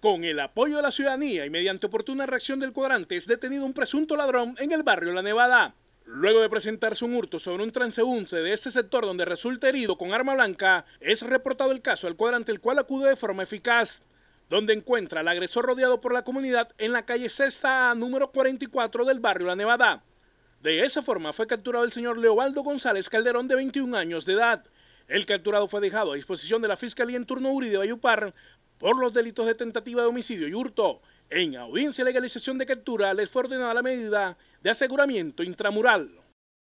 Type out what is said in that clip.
Con el apoyo de la ciudadanía y mediante oportuna reacción del cuadrante es detenido un presunto ladrón en el barrio La Nevada. Luego de presentarse un hurto sobre un transeúnte de este sector donde resulta herido con arma blanca, es reportado el caso al cuadrante el cual acude de forma eficaz, donde encuentra al agresor rodeado por la comunidad en la calle Cesta número 44 del barrio La Nevada. De esa forma fue capturado el señor Leobaldo González Calderón de 21 años de edad, el capturado fue dejado a disposición de la Fiscalía en turno Uri de Bayupar por los delitos de tentativa de homicidio y hurto. En audiencia y legalización de captura les fue ordenada la medida de aseguramiento intramural.